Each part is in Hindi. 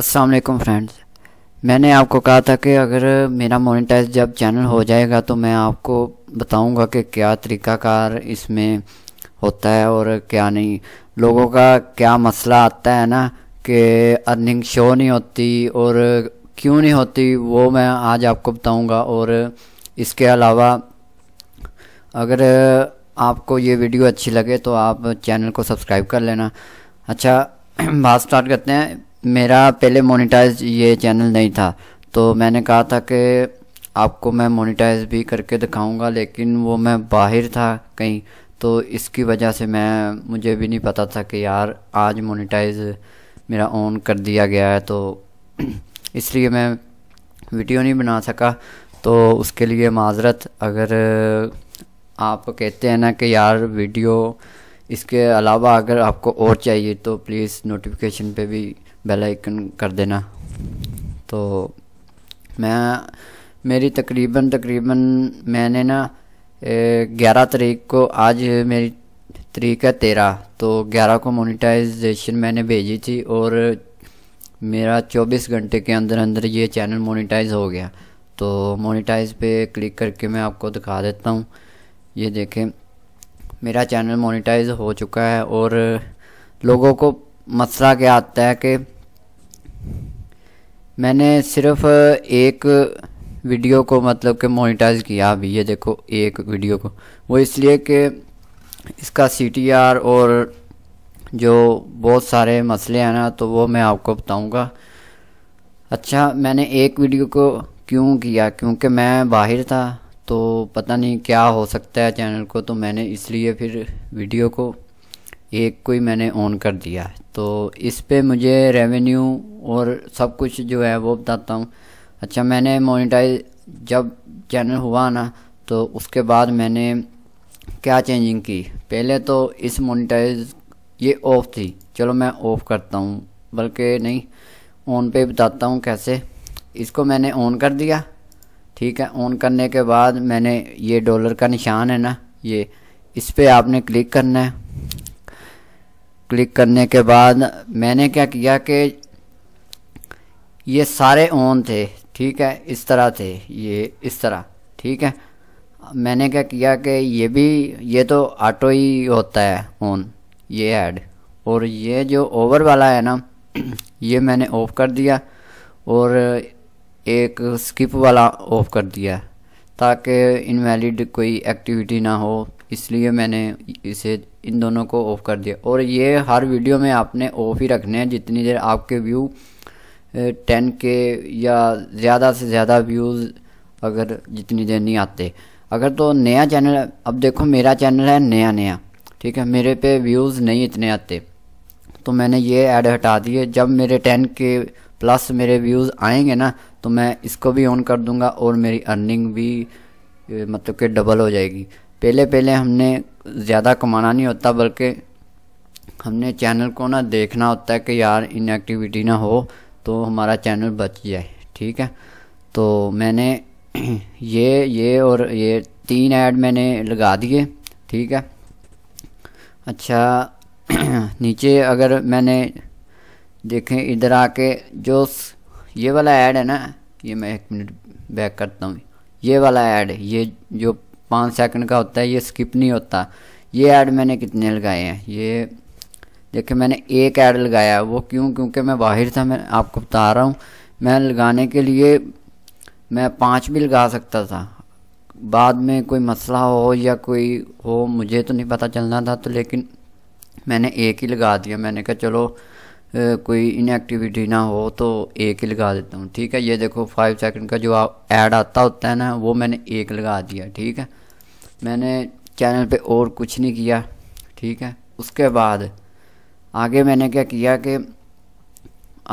असलकम फ्रेंड्स मैंने आपको कहा था कि अगर मेरा मोनेटाइज जब चैनल हो जाएगा तो मैं आपको बताऊंगा कि क्या तरीकाकार इसमें होता है और क्या नहीं लोगों का क्या मसला आता है ना कि अर्निंग शो नहीं होती और क्यों नहीं होती वो मैं आज आपको बताऊंगा और इसके अलावा अगर आपको ये वीडियो अच्छी लगे तो आप चैनल को सब्सक्राइब कर लेना अच्छा बात स्टार्ट करते हैं मेरा पहले मोनेटाइज ये चैनल नहीं था तो मैंने कहा था कि आपको मैं मोनेटाइज भी करके दिखाऊंगा लेकिन वो मैं बाहर था कहीं तो इसकी वजह से मैं मुझे भी नहीं पता था कि यार आज मोनेटाइज मेरा ऑन कर दिया गया है तो इसलिए मैं वीडियो नहीं बना सका तो उसके लिए माजरत अगर आप कहते हैं ना कि यार वीडियो इसके अलावा अगर आपको और चाहिए तो प्लीज़ नोटिफिकेशन पे भी बेल आइकन कर देना तो मैं मेरी तकरीबन तकरीबन मैंने ना ग्यारह तारीख को आज मेरी तरीक है तेरह तो ग्यारह को मोनिटाइजेशन मैंने भेजी थी और मेरा चौबीस घंटे के अंदर अंदर ये चैनल मोनिटाइज हो गया तो मोनिटाइज पे क्लिक करके मैं आपको दिखा देता हूँ ये देखें मेरा चैनल मोनिटाइज हो चुका है और लोगों को मसला क्या आता है कि मैंने सिर्फ एक वीडियो को मतलब कि मोनिटाइज किया अभी ये देखो एक वीडियो को वो इसलिए कि इसका सी और जो बहुत सारे मसले हैं ना तो वो मैं आपको बताऊंगा अच्छा मैंने एक वीडियो को क्यों किया क्योंकि मैं बाहर था तो पता नहीं क्या हो सकता है चैनल को तो मैंने इसलिए फिर वीडियो को एक को ही मैंने ऑन कर दिया है तो इस पर मुझे रेवेन्यू और सब कुछ जो है वो बताता हूँ अच्छा मैंने मोनिटाइज जब चैनल हुआ ना तो उसके बाद मैंने क्या चेंजिंग की पहले तो इस मोनिटाइज ये ऑफ़ थी चलो मैं ऑफ़ करता हूँ बल्कि नहीं ऑन पे बताता हूँ कैसे इसको मैंने ऑन कर दिया ठीक है ऑन करने के बाद मैंने ये डॉलर का निशान है ना ये इस पर आपने क्लिक करना है क्लिक करने के बाद मैंने क्या किया कि ये सारे ऑन थे ठीक है इस तरह थे ये इस तरह ठीक है मैंने क्या किया कि ये भी ये तो ऑटो ही होता है ऑन ये ऐड और ये जो ओवर वाला है ना ये मैंने ऑफ कर दिया और एक स्किप वाला ऑफ कर दिया ताकि इनवैलिड कोई एक्टिविटी ना हो इसलिए मैंने इसे इन दोनों को ऑफ़ कर दिया और ये हर वीडियो में आपने ऑफ़ ही रखने हैं जितनी देर आपके व्यू टेन के या ज़्यादा से ज़्यादा व्यूज़ अगर जितनी देर नहीं आते अगर तो नया चैनल अब देखो मेरा चैनल है नया नया ठीक है मेरे पे व्यूज़ नहीं इतने आते तो मैंने ये ऐड हटा दिए जब मेरे टेन के प्लस मेरे व्यूज़ आएंगे ना तो मैं इसको भी ऑन कर दूंगा और मेरी अर्निंग भी मतलब कि डबल हो जाएगी पहले पहले हमने ज़्यादा कमाना नहीं होता बल्कि हमने चैनल को ना देखना होता है कि यार इनएक्टिविटी ना हो तो हमारा चैनल बच जाए ठीक है तो मैंने ये ये और ये तीन ऐड मैंने लगा दिए ठीक है अच्छा नीचे अगर मैंने देखें इधर आके जो ये वाला ऐड है ना ये मैं एक मिनट बैक करता हूँ ये वाला ऐड ये जो पाँच सेकंड का होता है ये स्किप नहीं होता ये ऐड मैंने कितने लगाए हैं ये देखिए मैंने एक ऐड लगाया वो क्यों क्योंकि मैं बाहर था मैं आपको बता रहा हूँ मैं लगाने के लिए मैं पाँच भी लगा सकता था बाद में कोई मसला हो या कोई हो मुझे तो नहीं पता चलना था तो लेकिन मैंने एक ही लगा दिया मैंने कहा चलो कोई इनएक्टिविटी ना हो तो एक ही लगा देता हूँ ठीक है ये देखो फाइव सेकंड का जो ऐड आता होता है ना वो मैंने एक लगा दिया ठीक है मैंने चैनल पे और कुछ नहीं किया ठीक है उसके बाद आगे मैंने क्या किया कि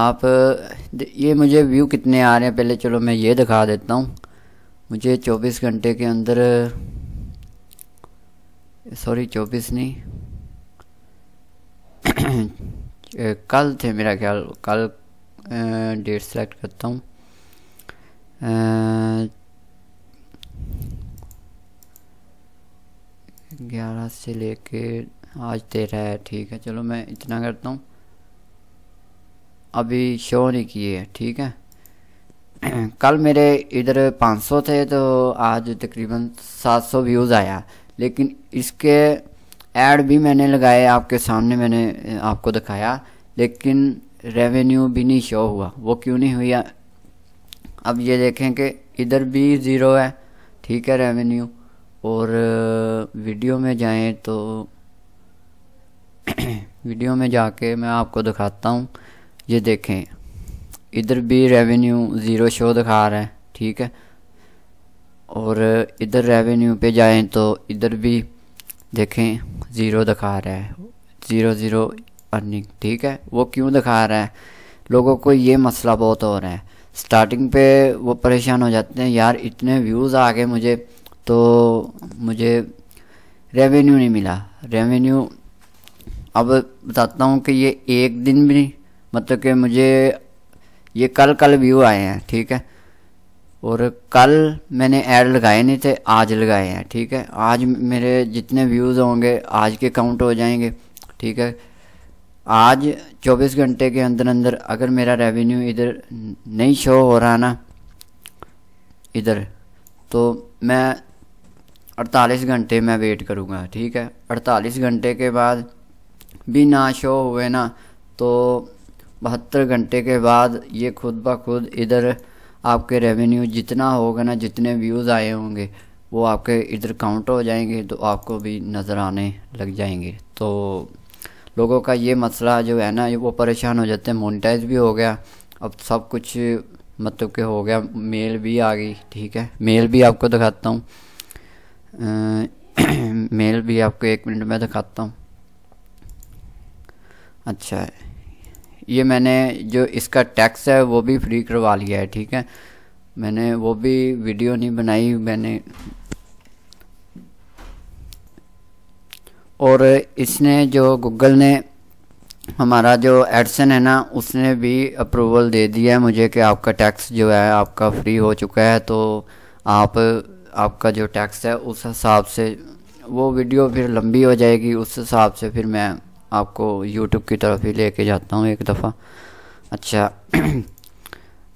आप ये मुझे व्यू कितने आ रहे हैं पहले चलो मैं ये दिखा देता हूँ मुझे 24 घंटे के अंदर सॉरी 24 नहीं कल थे मेरा ख्याल कल डेट सेलेक्ट करता हूँ ग्यारह से लेके आज तेरह है ठीक है चलो मैं इतना करता हूँ अभी शो नहीं किए ठीक है कल मेरे इधर 500 थे तो आज तकरीबन 700 व्यूज़ आया लेकिन इसके ऐड भी मैंने लगाए आपके सामने मैंने आपको दिखाया लेकिन रेवेन्यू भी नहीं शो हुआ वो क्यों नहीं हुआ अब ये देखें कि इधर भी ज़ीरो है ठीक है रेवेन्यू और वीडियो में जाएं तो वीडियो में जाके मैं आपको दिखाता हूँ ये देखें इधर भी रेवेन्यू ज़ीरो शो दिखा रहा है ठीक है और इधर रेवेन्यू पे जाएं तो इधर भी देखें ज़ीरो दिखा रहा है ज़ीरो ज़ीरो अर्निंग ठीक है वो क्यों दिखा रहा है लोगों को ये मसला बहुत हो रहा है स्टार्टिंग पे वो परेशान हो जाते हैं यार इतने व्यूज़ आ गए मुझे तो मुझे रेवेन्यू नहीं मिला रेवेन्यू अब बताता हूँ कि ये एक दिन भी नहीं मतलब कि मुझे ये कल कल व्यू आए हैं ठीक है और कल मैंने ऐड लगाए नहीं थे आज लगाए हैं ठीक है आज मेरे जितने व्यूज़ होंगे आज के काउंट हो जाएंगे ठीक है आज 24 घंटे के अंदर अंदर अगर मेरा रेवेन्यू इधर नहीं शो हो रहा ना इधर तो मैं अड़तालीस घंटे मैं वेट करूँगा ठीक है अड़तालीस घंटे के बाद भी ना शो हुए ना तो बहत्तर घंटे के बाद ये खुद ब खुद इधर आपके रेवेन्यू जितना होगा ना जितने व्यूज़ आए होंगे वो आपके इधर काउंट हो जाएंगे तो आपको भी नज़र आने लग जाएंगे तो लोगों का ये मसला जो है ना वो परेशान हो जाते हैं मोनिटाइज भी हो गया अब सब कुछ मतलब के हो गया मेल भी आ गई ठीक है मेल भी आपको दिखाता हूँ मेल भी आपको एक मिनट में दिखाता हूँ अच्छा ये मैंने जो इसका टैक्स है वो भी फ्री करवा लिया है ठीक है मैंने वो भी वीडियो नहीं बनाई मैंने और इसने जो गूगल ने हमारा जो एडसन है ना उसने भी अप्रूवल दे दिया है मुझे कि आपका टैक्स जो है आपका फ्री हो चुका है तो आप आपका जो टैक्स है उस हिसाब से वो वीडियो फिर लंबी हो जाएगी उस हिसाब से फिर मैं आपको यूट्यूब की तरफ ही लेके जाता हूँ एक दफ़ा अच्छा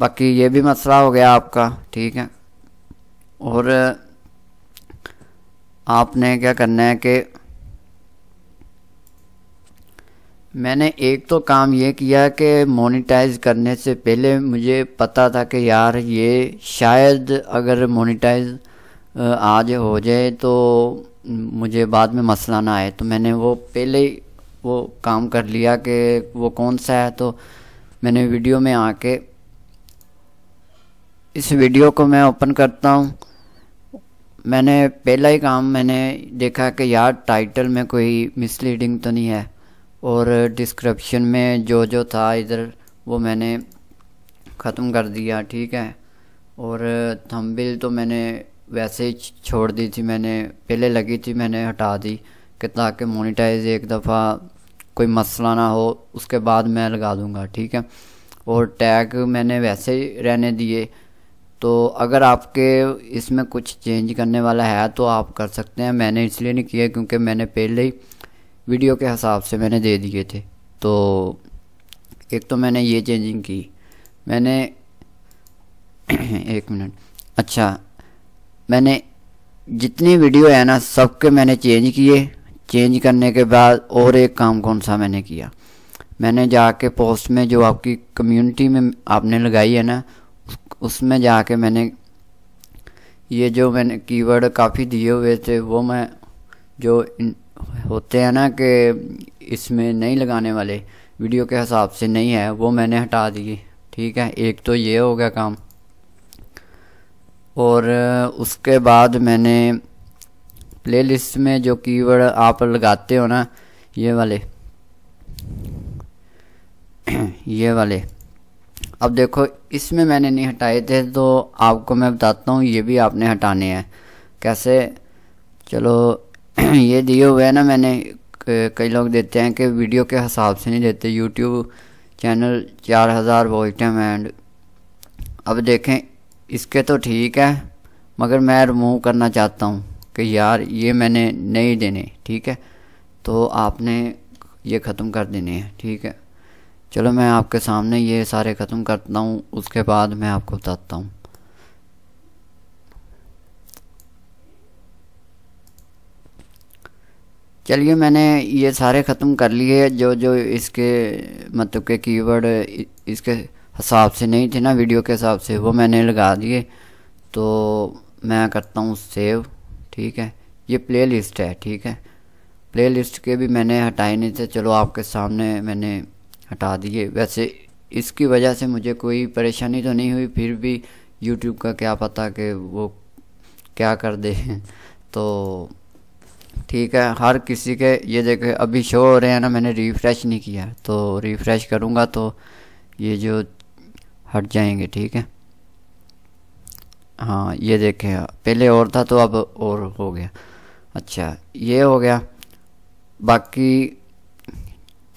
बाकी ये भी मसला हो गया आपका ठीक है और आपने क्या करना है कि मैंने एक तो काम ये किया कि मोनेटाइज करने से पहले मुझे पता था कि यार ये शायद अगर मोनेटाइज आज हो जाए तो मुझे बाद में मसला ना आए तो मैंने वो पहले ही वो काम कर लिया कि वो कौन सा है तो मैंने वीडियो में आके इस वीडियो को मैं ओपन करता हूँ मैंने पहला ही काम मैंने देखा कि यार टाइटल में कोई मिसलीडिंग तो नहीं है और डिस्क्रिप्शन में जो जो था इधर वो मैंने ख़त्म कर दिया ठीक है और थंबिल तो मैंने वैसे ही छोड़ दी थी मैंने पहले लगी थी मैंने हटा दी कि ताकि मोनिटाइज एक दफ़ा कोई मसला ना हो उसके बाद मैं लगा दूँगा ठीक है और टैग मैंने वैसे ही रहने दिए तो अगर आपके इसमें कुछ चेंज करने वाला है तो आप कर सकते हैं मैंने इसलिए नहीं किया क्योंकि मैंने पहले ही वीडियो के हिसाब से मैंने दे दिए थे तो एक तो मैंने ये चेंजिंग की मैंने एक मिनट अच्छा मैंने जितनी वीडियो है ना सबके मैंने चेंज किए चेंज करने के बाद और एक काम कौन सा मैंने किया मैंने जाके पोस्ट में जो आपकी कम्युनिटी में आपने लगाई है ना उसमें जाके मैंने ये जो मैंने कीवर्ड काफ़ी दिए हुए थे वो मैं जो होते हैं ना कि इसमें नहीं लगाने वाले वीडियो के हिसाब से नहीं है वो मैंने हटा दिए ठीक है एक तो ये हो गया काम और उसके बाद मैंने प्लेलिस्ट में जो कीवर्ड आप लगाते हो ना ये वाले ये वाले अब देखो इसमें मैंने नहीं हटाए थे तो आपको मैं बताता हूँ ये भी आपने हटाने हैं कैसे चलो ये दिए हुए हैं ना मैंने कई लोग देते हैं कि वीडियो के हिसाब से नहीं देते यूट्यूब चैनल चार हज़ार वॉच एंड अब देखें इसके तो ठीक है मगर मैं रिमूव करना चाहता हूँ कि यार ये मैंने नहीं देने ठीक है तो आपने ये ख़त्म कर देने हैं ठीक है चलो मैं आपके सामने ये सारे ख़त्म करता हूँ उसके बाद मैं आपको बताता हूँ चलिए मैंने ये सारे ख़त्म कर लिए जो जो इसके मतलब के कीवर्ड इसके हिसाब से नहीं थे ना वीडियो के हिसाब से वो मैंने लगा दिए तो मैं करता हूँ सेव ठीक है ये प्ले लिस्ट है ठीक है प्ले लिस्ट के भी मैंने हटाए नहीं थे चलो आपके सामने मैंने हटा दिए वैसे इसकी वजह से मुझे कोई परेशानी तो नहीं हुई फिर भी यूट्यूब का क्या पता कि वो क्या कर दे तो ठीक है हर किसी के ये देखे अभी शो हो रहे हैं ना मैंने रिफ़्रेश नहीं किया तो रिफ़्रेश करूँगा तो ये जो हट जाएंगे ठीक है हाँ ये देखे पहले और था तो अब और हो गया अच्छा ये हो गया बाकी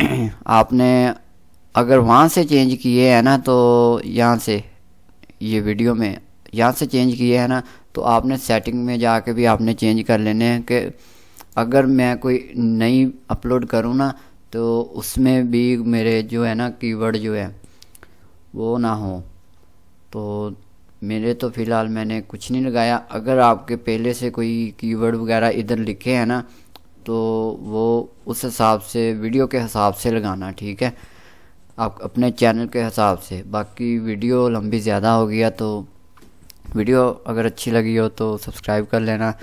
आपने अगर वहाँ से चेंज किए है ना तो यहाँ से ये वीडियो में यहाँ से चेंज किए है ना तो आपने सेटिंग में जाके भी आपने चेंज कर लेने हैं कि अगर मैं कोई नई अपलोड करूँ ना तो उसमें भी मेरे जो है ना कीवर्ड जो है वो ना हो तो मेरे तो फ़िलहाल मैंने कुछ नहीं लगाया अगर आपके पहले से कोई कीवर्ड वगैरह इधर लिखे हैं ना तो वो उस हिसाब से वीडियो के हिसाब से लगाना ठीक है आप अपने चैनल के हिसाब से बाकी वीडियो लंबी ज़्यादा हो गया तो वीडियो अगर अच्छी लगी हो तो सब्सक्राइब कर लेना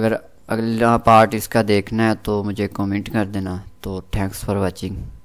अगर अगला पार्ट इसका देखना है तो मुझे कमेंट कर देना तो थैंक्स फॉर वाचिंग